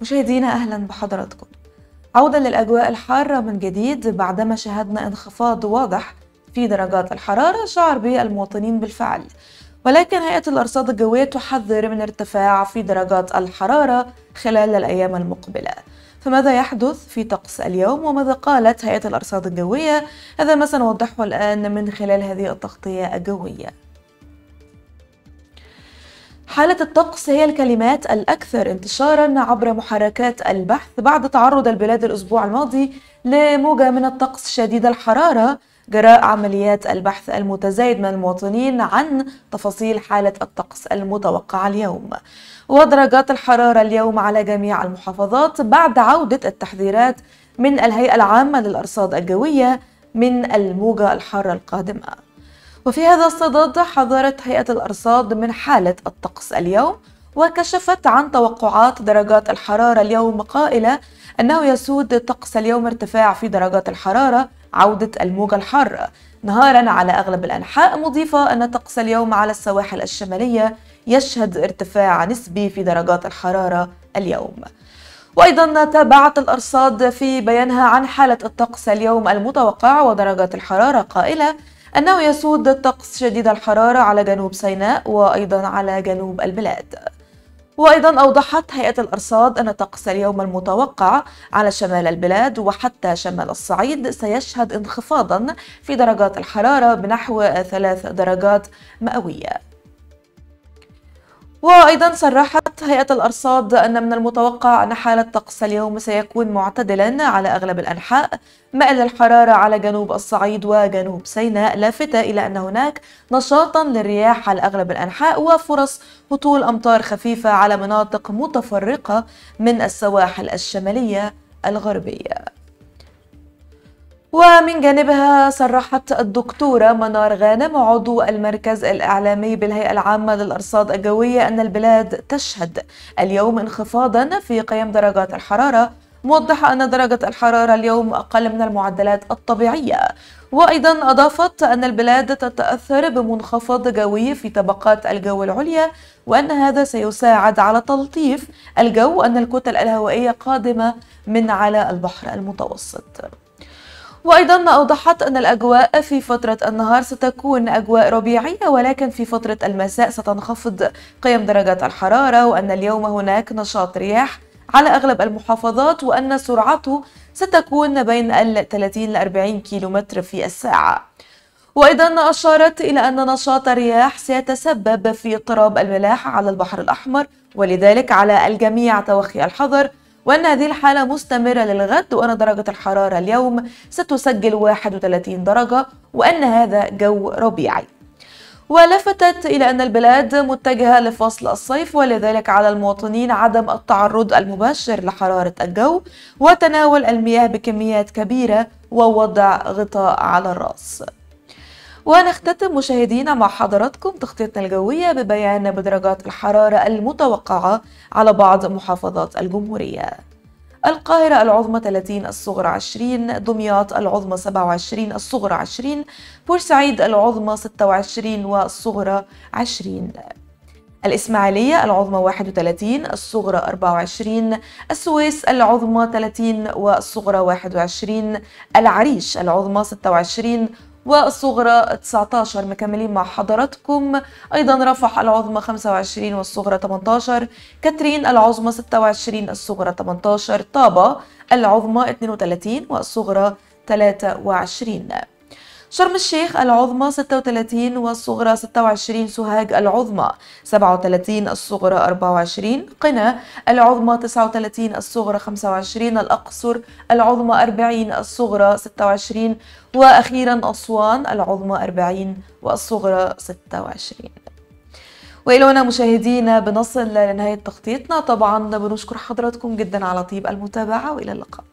مشاهدينا أهلا بحضراتكم عودة للأجواء الحارة من جديد بعدما شاهدنا انخفاض واضح في درجات الحرارة شعر به المواطنين بالفعل ولكن هيئة الأرصاد الجوية تحذر من ارتفاع في درجات الحرارة خلال الأيام المقبلة فماذا يحدث في طقس اليوم وماذا قالت هيئة الأرصاد الجوية؟ هذا ما سنوضحه الآن من خلال هذه التغطية الجوية حالة الطقس هي الكلمات الأكثر انتشارا عبر محركات البحث بعد تعرض البلاد الأسبوع الماضي لموجة من الطقس شديد الحرارة جراء عمليات البحث المتزايد من المواطنين عن تفاصيل حالة الطقس المتوقعة اليوم ودرجات الحرارة اليوم على جميع المحافظات بعد عودة التحذيرات من الهيئة العامة للأرصاد الجوية من الموجة الحارة القادمة وفي هذا الصدد حذرت هيئة الأرصاد من حالة الطقس اليوم وكشفت عن توقعات درجات الحرارة اليوم قائلة أنه يسود طقس اليوم ارتفاع في درجات الحرارة عودة الموجة الحارة نهارا على أغلب الأنحاء مضيفة أن طقس اليوم على السواحل الشمالية يشهد ارتفاع نسبي في درجات الحرارة اليوم وأيضا تابعت الأرصاد في بيانها عن حالة الطقس اليوم المتوقع ودرجات الحرارة قائلة أنه يسود الطقس شديد الحرارة على جنوب سيناء وأيضا على جنوب البلاد وأيضا أوضحت هيئة الأرصاد أن طقس اليوم المتوقع على شمال البلاد وحتى شمال الصعيد سيشهد انخفاضا في درجات الحرارة بنحو ثلاث درجات مئوية وأيضا صرحت هيئة الأرصاد أن من المتوقع أن حال الطقس اليوم سيكون معتدلا على أغلب الأنحاء ما إلا الحرارة على جنوب الصعيد وجنوب سيناء لافتة إلى أن هناك نشاطا للرياح على أغلب الأنحاء وفرص هطول أمطار خفيفة على مناطق متفرقة من السواحل الشمالية الغربية ومن جانبها صرحت الدكتورة منار غانم عضو المركز الإعلامي بالهيئة العامة للأرصاد الجوية أن البلاد تشهد اليوم انخفاضا في قيم درجات الحرارة موضحة أن درجة الحرارة اليوم أقل من المعدلات الطبيعية وأيضا أضافت أن البلاد تتأثر بمنخفض جوي في طبقات الجو العليا وأن هذا سيساعد على تلطيف الجو أن الكتل الهوائية قادمة من على البحر المتوسط وأيضا أوضحت أن الأجواء في فترة النهار ستكون أجواء ربيعية ولكن في فترة المساء ستنخفض قيم درجات الحرارة وأن اليوم هناك نشاط رياح على أغلب المحافظات وأن سرعته ستكون بين ال 30 ل 40 كيلومتر في الساعة وأيضا أشارت إلى أن نشاط الرياح سيتسبب في اضطراب الملاحة على البحر الأحمر ولذلك على الجميع توخي الحذر وأن هذه الحالة مستمرة للغد وأن درجة الحرارة اليوم ستسجل 31 درجة وأن هذا جو ربيعي ولفتت إلى أن البلاد متجهة لفصل الصيف ولذلك على المواطنين عدم التعرض المباشر لحرارة الجو وتناول المياه بكميات كبيرة ووضع غطاء على الرأس ونختتم مشاهدينا مع حضراتكم تخطيطنا الجوية ببيان بدرجات الحرارة المتوقعة على بعض محافظات الجمهورية القاهرة العظمى 30 الصغرى 20 دمياط العظمى 27 الصغرى 20 بورسعيد العظمى 26 والصغرى 20 الإسماعيلية العظمى 31 الصغرى 24 السويس العظمى 30 والصغرى 21 العريش العظمى 26 والصغرى 19 مكملين مع حضراتكم أيضا رفح العظمى 25 والصغرى 18 كاترين العظمى 26 الصغرى 18 طابة العظمى 32 والصغرى 23 شرم الشيخ العظمى 36 والصغرى 26 سوهاج العظمى 37 الصغرى 24 قنا العظمى 39 الصغرى 25 الأقصر العظمى 40 الصغرى 26 وأخيرا أسوان العظمى 40 والصغرى 26 والى هنا مشاهدينا بنصل لنهايه تخطيطنا طبعا بنشكر حضراتكم جدا على طيب المتابعه والى اللقاء